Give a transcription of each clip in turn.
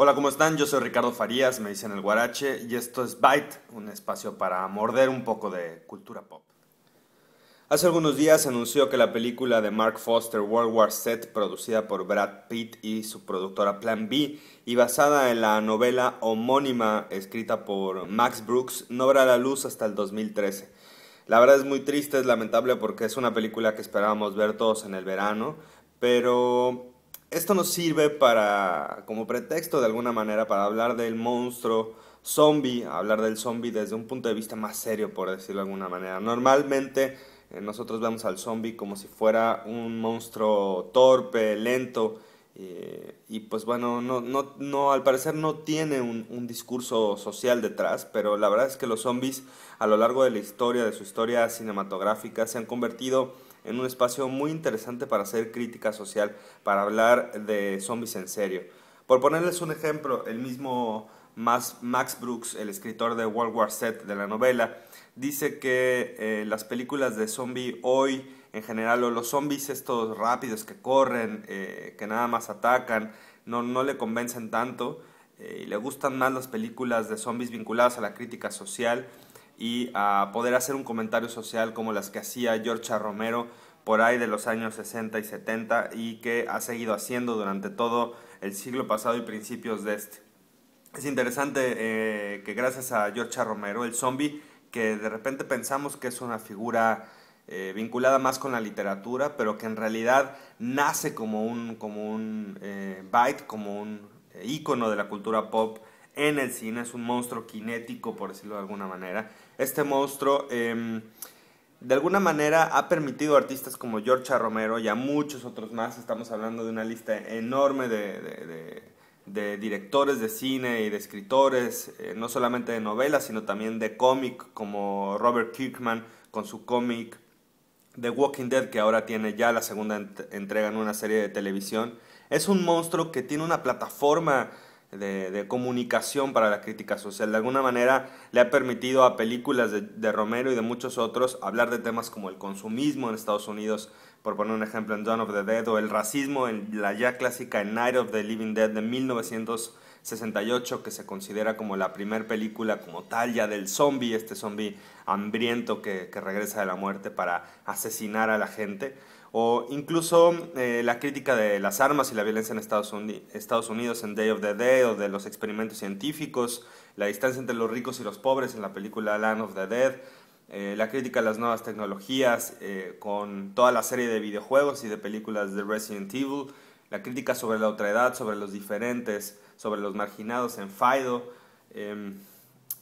Hola, ¿cómo están? Yo soy Ricardo Farías, me dicen el Guarache, y esto es Byte, un espacio para morder un poco de cultura pop. Hace algunos días anunció que la película de Mark Foster World War Z, producida por Brad Pitt y su productora Plan B, y basada en la novela homónima escrita por Max Brooks, no verá la luz hasta el 2013. La verdad es muy triste, es lamentable porque es una película que esperábamos ver todos en el verano, pero esto nos sirve para, como pretexto de alguna manera, para hablar del monstruo zombie, hablar del zombie desde un punto de vista más serio, por decirlo de alguna manera. Normalmente eh, nosotros vemos al zombie como si fuera un monstruo torpe, lento, eh, y pues bueno, no, no, no, al parecer no tiene un, un, discurso social detrás, pero la verdad es que los zombies a lo largo de la historia, de su historia cinematográfica, se han convertido en un espacio muy interesante para hacer crítica social, para hablar de zombies en serio. Por ponerles un ejemplo, el mismo Max Brooks, el escritor de World War Z de la novela, dice que eh, las películas de zombie hoy en general, o los zombies estos rápidos que corren, eh, que nada más atacan, no, no le convencen tanto eh, y le gustan más las películas de zombies vinculadas a la crítica social y a poder hacer un comentario social como las que hacía George Romero por ahí de los años 60 y 70 y que ha seguido haciendo durante todo el siglo pasado y principios de este. Es interesante eh, que gracias a George Romero, el zombie, que de repente pensamos que es una figura eh, vinculada más con la literatura, pero que en realidad nace como un, como un eh, byte, como un ícono de la cultura pop en el cine, es un monstruo kinético, por decirlo de alguna manera. Este monstruo em, de alguna manera ha permitido a artistas como George Romero y a muchos otros más, estamos hablando de una lista enorme de, directores de cine y de escritores, eh, no solamente de novelas, sino también de cómic, como Robert Kirkman con su cómic The Walking Dead, que ahora tiene ya la segunda entrega en una serie de televisión. Es un monstruo que tiene una plataforma de, comunicación para la crítica social. De alguna manera le ha permitido a películas de, Romero y de muchos otros hablar de temas como el consumismo en Estados Unidos, por poner un ejemplo en John of the Dead, o el racismo en la ya clásica Night of the Living Dead de 1968, que se considera como la primer película como tal ya del zombie, este zombie hambriento que regresa de la muerte para asesinar a la gente o incluso eh, la crítica de las armas y la violencia en Estados, Unidos, Estados Unidos en Day of the Dead o de los experimentos científicos, la distancia entre los ricos y los pobres en la película Land of the Dead, eh, la crítica a las nuevas tecnologías eh, con toda la serie de videojuegos y de películas de Resident Evil, la crítica sobre la otra edad sobre los diferentes, sobre los marginados en Fido, em,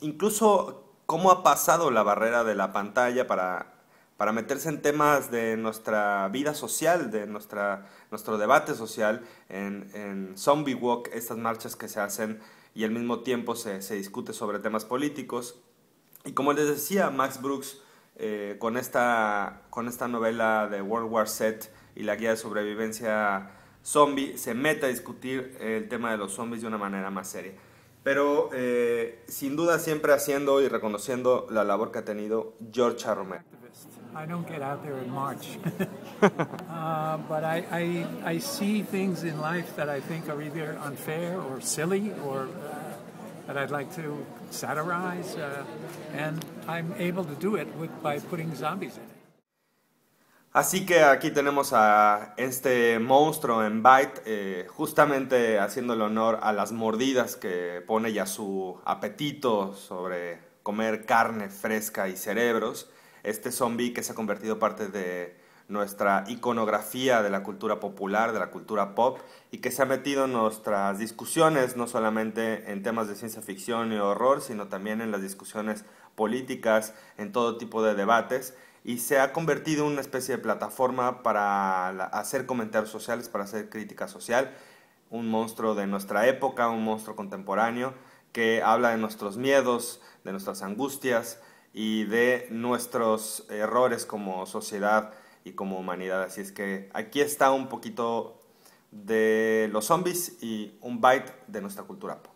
incluso cómo ha pasado la barrera de la pantalla para para meterse en temas de nuestra vida social, de nuestra, nuestro debate social, en, en Zombie Walk, estas marchas que se hacen y al mismo tiempo se, discute sobre temas políticos. Y como les decía, Max Brooks, eh, con, esta, con esta novela de World War Z y la guía de sobrevivencia zombie, se mete a discutir el tema de los zombies de una manera más seria. Pero eh, sin duda siempre haciendo y reconociendo la labor que ha tenido George Romero. I don't get out there in March. uh, but I, I, I, see things in life that I think are either unfair or silly or uh, that I'd like to satirize. Uh, and I'm able to do it by putting zombies in it. Así que aquí tenemos a este monstruo en Bite, eh, justamente haciéndole honor a las mordidas que pone ya su apetito sobre comer carne fresca y cerebros este zombie que se ha convertido parte de nuestra iconografía de la cultura popular, de la cultura pop, y que se ha metido en nuestras discusiones, no solamente en temas de ciencia ficción y horror, sino también en las discusiones políticas, en todo tipo de debates, y se ha convertido en una especie de plataforma para hacer comentarios sociales, para hacer crítica social, un monstruo de nuestra época, un monstruo contemporáneo, que habla de nuestros miedos, de nuestras angustias, y de nuestros errores como sociedad y como humanidad. Así es que aquí está un poquito de los zombies y un byte de nuestra cultura pop.